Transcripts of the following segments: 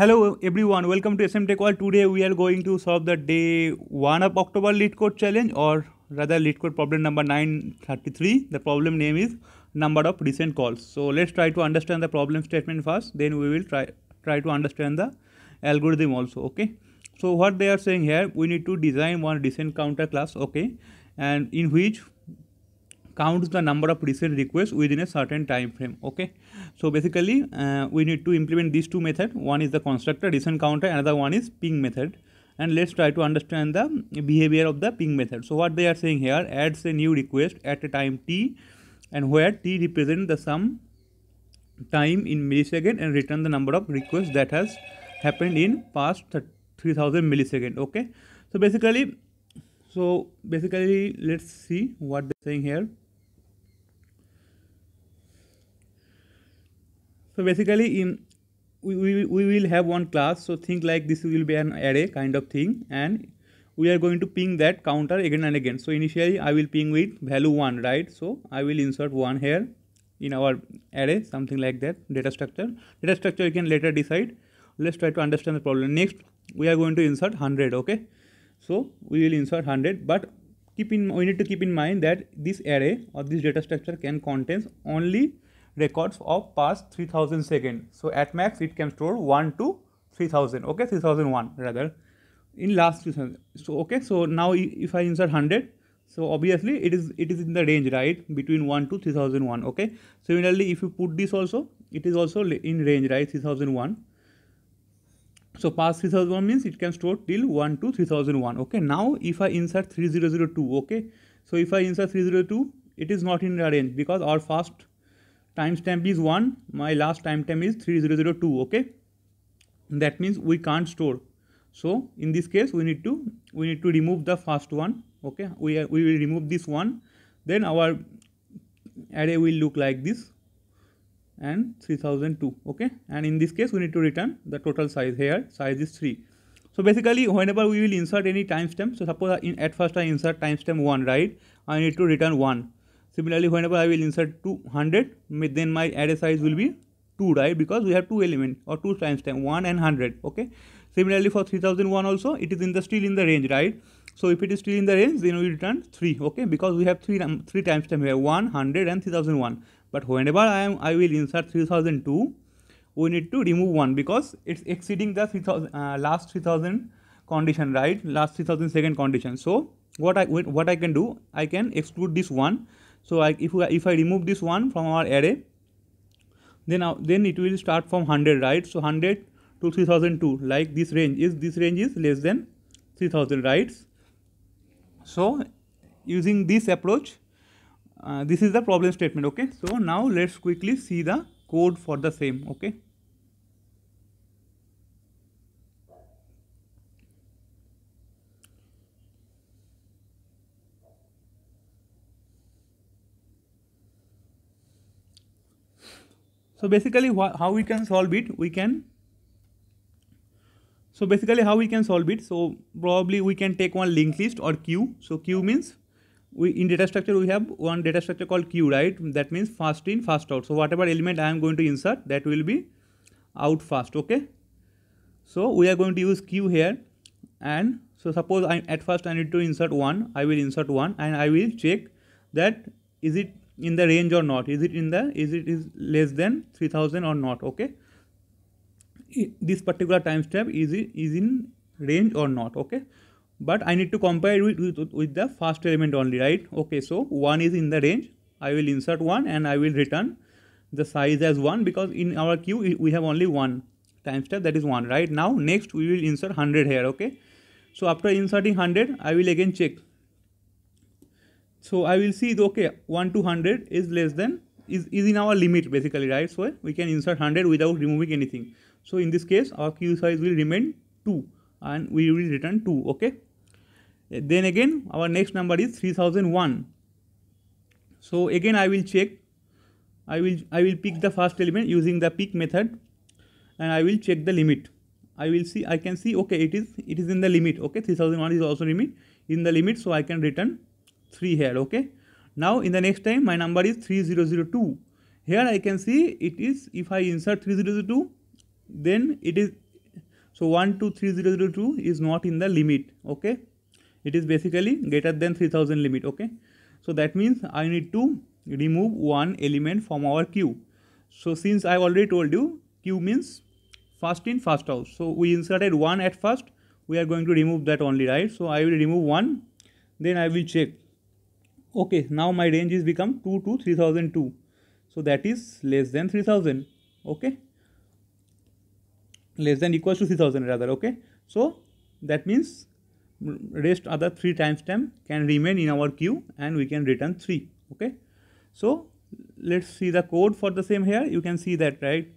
Hello everyone, welcome to SM Tech World. Today we are going to solve the day 1 of October LeetCode challenge or rather LeetCode problem number 933. The problem name is number of recent calls. So let's try to understand the problem statement first, then we will try, try to understand the algorithm also, okay. So what they are saying here, we need to design one recent counter class, okay, and in which counts the number of recent requests within a certain time frame okay so basically uh, we need to implement these two methods one is the constructor recent counter another one is ping method and let's try to understand the behavior of the ping method so what they are saying here adds a new request at a time t and where t represents the sum time in millisecond and return the number of requests that has happened in past 3000 millisecond okay so basically so basically let's see what they're saying here so basically in we, we, we will have one class so think like this will be an array kind of thing and we are going to ping that counter again and again so initially i will ping with value 1 right so i will insert 1 here in our array something like that data structure data structure you can later decide let's try to understand the problem next we are going to insert 100 okay so we will insert 100 but keep in we need to keep in mind that this array or this data structure can contains only records of past 3000 seconds. So at max it can store 1 to 3000, okay, 3001 rather in last 3000. So okay, so now if I insert 100, so obviously it is it is in the range right between 1 to 3001, okay. Similarly, if you put this also, it is also in range right 3001. So past 3001 means it can store till 1 to 3001, okay. Now if I insert 3002, okay. So if I insert 3002, it is not in the range because our first timestamp is 1 my last timestamp is 3002 okay that means we can't store so in this case we need to we need to remove the first one okay we are, we will remove this one then our array will look like this and 3002 okay and in this case we need to return the total size here size is 3 so basically whenever we will insert any timestamp so suppose in, at first i insert timestamp 1 right i need to return 1 Similarly, whenever I will insert 200, then my array size will be 2, right? Because we have two elements or two timestamp, 1 and 100, okay? Similarly, for 3001 also, it is in the still in the range, right? So if it is still in the range, then we return 3, okay? Because we have three, um, three timestamp here, 100 and 3001. But whenever I, am, I will insert 3002, we need to remove 1 because it's exceeding the 3000, uh, last 3000 condition, right? Last 3000 second condition. So what I, what I can do, I can exclude this 1 so like, if, if I remove this 1 from our array then, uh, then it will start from 100 right so 100 to 3002 like this range is this range is less than 3000 right so using this approach uh, this is the problem statement okay so now let's quickly see the code for the same okay So basically how we can solve it, we can, so basically how we can solve it, so probably we can take one linked list or queue. So queue means we in data structure we have one data structure called queue, right? That means first in, first out. So whatever element I am going to insert, that will be out first, okay? So we are going to use queue here and so suppose I, at first I need to insert one, I will insert one and I will check that is it in the range or not is it in the is it is less than 3000 or not okay this particular time step is is in range or not okay but i need to compare with, with with the first element only right okay so one is in the range i will insert one and i will return the size as one because in our queue we have only one time step that is one right now next we will insert 100 here okay so after inserting 100 i will again check so I will see okay 1 to 100 is less than is, is in our limit basically right so we can insert 100 without removing anything so in this case our queue size will remain 2 and we will return 2 okay then again our next number is 3001 so again I will check I will I will pick the first element using the pick method and I will check the limit I will see I can see okay it is it is in the limit okay 3001 is also limit in the limit so I can return 3 here okay now in the next time my number is 3002 here I can see it is if I insert 3002 then it is so 1 to 3002 is not in the limit okay it is basically greater than 3000 limit okay so that means I need to remove one element from our queue so since I already told you queue means first in first out so we inserted one at first we are going to remove that only right so I will remove one then I will check okay now my range is become 2 to 3002 so that is less than 3000 okay less than equals to 3000 rather okay so that means rest other three timestamp can remain in our queue and we can return 3 okay so let's see the code for the same here you can see that right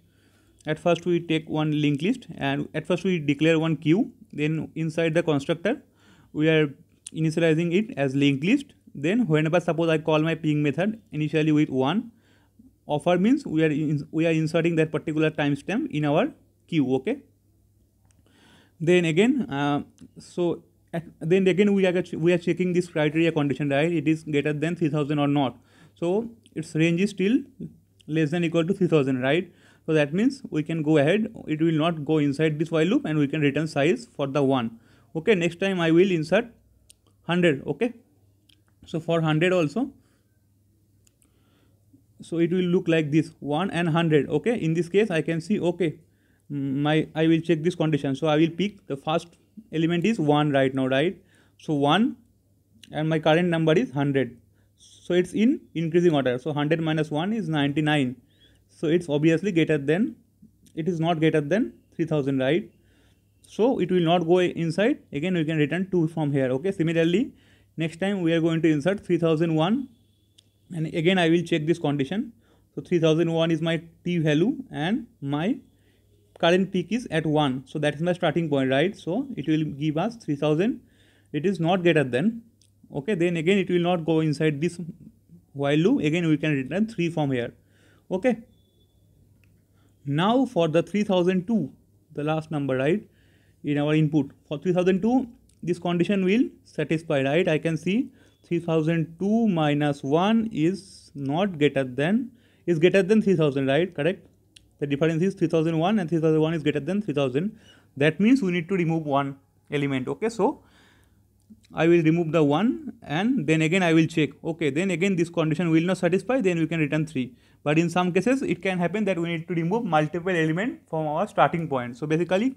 at first we take one linked list and at first we declare one queue then inside the constructor we are initializing it as linked list then whenever suppose i call my ping method initially with 1 offer means we are in, we are inserting that particular timestamp in our queue okay then again uh, so then again we are we are checking this criteria condition right it is greater than 3000 or not so its range is still less than equal to 3000 right so that means we can go ahead it will not go inside this while loop and we can return size for the one okay next time i will insert 100 okay so for 100 also, so it will look like this 1 and 100 okay in this case i can see okay my i will check this condition so i will pick the first element is 1 right now right so 1 and my current number is 100 so it's in increasing order so 100 minus 1 is 99 so it's obviously greater than it is not greater than 3000 right so it will not go inside again we can return 2 from here okay similarly next time we are going to insert 3001 and again I will check this condition so 3001 is my t value and my current peak is at 1 so that is my starting point right so it will give us 3000 it is not greater than okay then again it will not go inside this while loop again we can return 3 from here okay now for the 3002 the last number right in our input for 3002 this condition will satisfy right i can see 3002 minus 1 is not greater than is greater than 3000 right correct the difference is 3001 and 3001 is greater than 3000 that means we need to remove one element okay so I will remove the 1 and then again I will check. Okay, then again this condition will not satisfy, then we can return 3. But in some cases it can happen that we need to remove multiple element from our starting point. So basically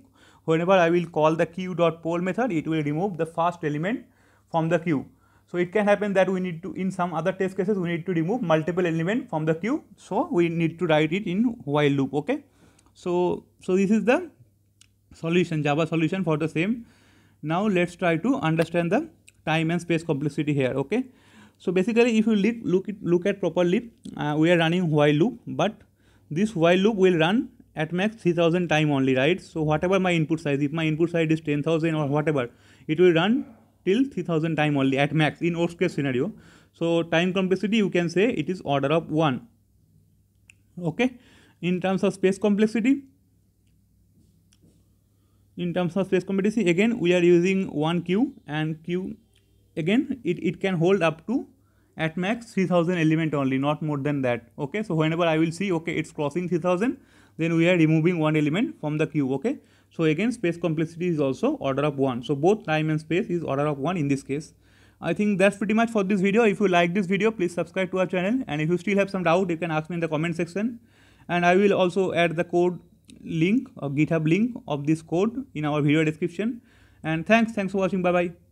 whenever I will call the queue dot poll method, it will remove the first element from the queue. So, it can happen that we need to in some other test cases we need to remove multiple element from the queue. So, we need to write it in while loop. Okay. So, so this is the solution Java solution for the same. Now, let us try to understand the time and space complexity here. Okay. So, basically if you look, look, look at properly uh, we are running while loop but this while loop will run at max 3000 time only right so whatever my input size if my input size is 10000 or whatever it will run till 3000 time only at max in worst case scenario so time complexity you can say it is order of 1 okay in terms of space complexity in terms of space complexity again we are using 1 q and q again it, it can hold up to at max 3000 element only not more than that okay so whenever i will see okay it's crossing 3000 then we are removing one element from the cube okay so again space complexity is also order of 1 so both time and space is order of 1 in this case I think that's pretty much for this video if you like this video please subscribe to our channel and if you still have some doubt you can ask me in the comment section and I will also add the code link or uh, github link of this code in our video description and thanks thanks for watching bye bye